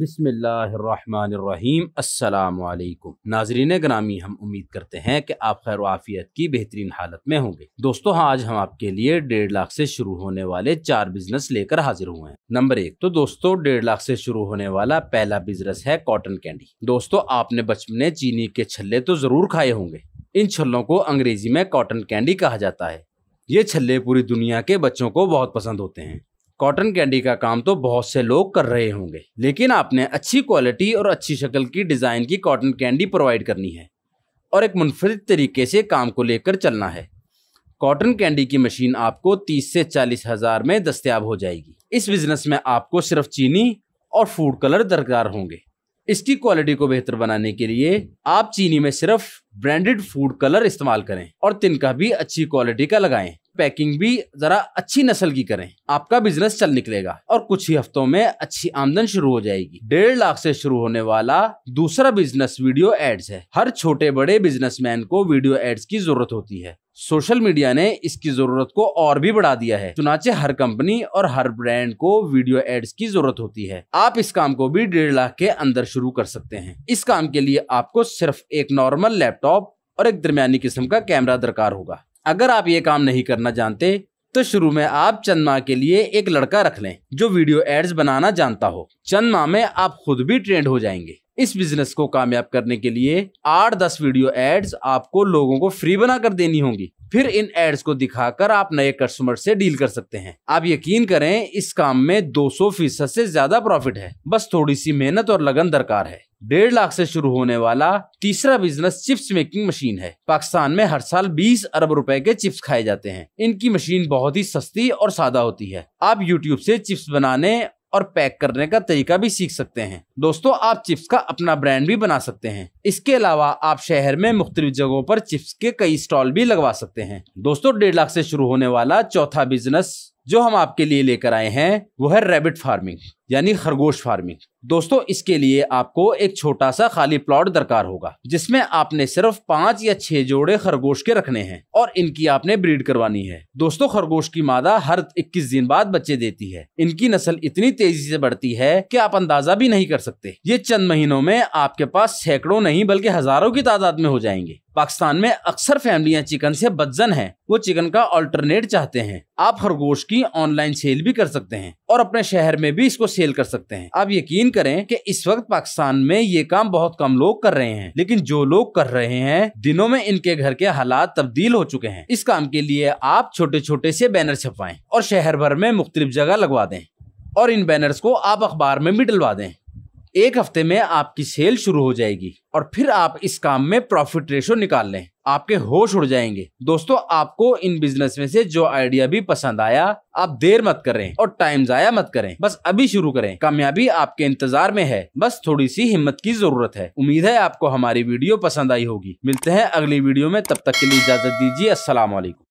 बिसमीम असलकुम नाजरीन ग्रामी हम उम्मीद करते हैं कि आप खैर आफियत की बेहतरीन हालत में होंगे दोस्तों आज हम आपके लिए डेढ़ लाख से शुरू होने वाले चार बिजनेस लेकर हाजिर हुए हैं नंबर एक तो दोस्तों डेढ़ लाख से शुरू होने वाला पहला बिजनेस है कॉटन कैंडी दोस्तों आपने बचपन में चीनी के छल्ले तो जरूर खाए होंगे इन छल्लों को अंग्रेजी में कॉटन कैंडी कहा जाता है ये छल्ले पूरी दुनिया के बच्चों को बहुत पसंद होते हैं कॉटन कैंडी का काम तो बहुत से लोग कर रहे होंगे लेकिन आपने अच्छी क्वालिटी और अच्छी शक्ल की डिज़ाइन की कॉटन कैंडी प्रोवाइड करनी है और एक मुनफरद तरीके से काम को लेकर चलना है कॉटन कैंडी की मशीन आपको तीस से चालीस हज़ार में दस्तियाब हो जाएगी इस बिज़नेस में आपको सिर्फ चीनी और फूड कलर दरकार होंगे इसकी क्वालिटी को बेहतर बनाने के लिए आप चीनी में सिर्फ ब्रांडेड फूड कलर इस्तेमाल करें और तिनका भी अच्छी क्वालिटी का लगाएं पैकिंग भी जरा अच्छी नस्ल की करें आपका बिजनेस चल निकलेगा और कुछ ही हफ्तों में अच्छी आमदन शुरू हो जाएगी डेढ़ लाख से शुरू होने वाला दूसरा बिजनेस वीडियो एड्स है हर छोटे बड़े बिजनेसमैन को वीडियो एड्स की जरूरत होती है सोशल मीडिया ने इसकी जरूरत को और भी बढ़ा दिया है चुनाचे हर कंपनी और हर ब्रांड को वीडियो एड्स की जरूरत होती है आप इस काम को भी डेढ़ लाख के अंदर शुरू कर सकते हैं इस काम के लिए आपको सिर्फ एक नॉर्मल लैपटॉप और एक दरमियानी किस्म का कैमरा दरकार होगा अगर आप ये काम नहीं करना जानते तो शुरू में आप चंद माह के लिए एक लड़का रख लें जो वीडियो एड्स बनाना जानता हो चंद माह में आप खुद भी ट्रेंड हो जाएंगे इस बिजनेस को कामयाब करने के लिए आठ दस वीडियो एड्स आपको लोगों को फ्री बना कर देनी होगी फिर इन एड्स को दिखाकर आप नए कस्टमर से डील कर सकते हैं आप यकीन करें इस काम में 200 फीसद से ज्यादा प्रॉफिट है बस थोड़ी सी मेहनत और लगन दरकार है डेढ़ लाख से शुरू होने वाला तीसरा बिजनेस चिप्स मेकिंग मशीन है पाकिस्तान में हर साल 20 अरब रुपए के चिप्स खाए जाते हैं इनकी मशीन बहुत ही सस्ती और सादा होती है आप यूट्यूब से चिप्स बनाने और पैक करने का तरीका भी सीख सकते हैं दोस्तों आप चिप्स का अपना ब्रांड भी बना सकते हैं इसके अलावा आप शहर में मुख्तलिफ जगहों पर चिप्स के कई स्टॉल भी लगवा सकते हैं दोस्तों डेढ़ लाख से शुरू होने वाला चौथा बिजनेस जो हम आपके लिए लेकर आए हैं वो है रैबिट फार्मिंग यानी खरगोश फार्मिंग दोस्तों इसके लिए आपको एक छोटा सा खाली प्लॉट दरकार होगा जिसमें आपने सिर्फ पांच या छह जोड़े खरगोश के रखने हैं और इनकी आपने ब्रीड करवानी है दोस्तों खरगोश की मादा हर 21 दिन बाद बच्चे देती है इनकी नस्ल इतनी तेजी से बढ़ती है कि आप अंदाजा भी नहीं कर सकते ये चंद महीनों में आपके पास सैकड़ों नहीं बल्कि हजारों की तादाद में हो जाएंगे पाकिस्तान में अक्सर फैमिलियां चिकन से बदजन हैं वो चिकन का ऑल्टरनेट चाहते हैं आप खरगोश की ऑनलाइन सेल भी कर सकते हैं और अपने शहर में भी इसको सेल कर सकते हैं आप यकीन करें कि इस वक्त पाकिस्तान में ये काम बहुत कम लोग कर रहे हैं लेकिन जो लोग कर रहे हैं दिनों में इनके घर के हालात तब्दील हो चुके हैं इस काम के लिए आप छोटे छोटे से बैनर छपवाएं और शहर भर में मुख्तलिफ जगह लगवा दें और इन बैनर्स को आप अखबार में भी डलवा दें एक हफ्ते में आपकी सेल शुरू हो जाएगी और फिर आप इस काम में प्रॉफिट रेशो निकाल लें आपके होश उड़ जाएंगे दोस्तों आपको इन बिजनेस में से जो आइडिया भी पसंद आया आप देर मत करें और टाइम जाया मत करें बस अभी शुरू करें कामयाबी आपके इंतजार में है बस थोड़ी सी हिम्मत की जरूरत है उम्मीद है आपको हमारी वीडियो पसंद आई होगी मिलते हैं अगली वीडियो में तब तक के लिए इजाजत दीजिए असला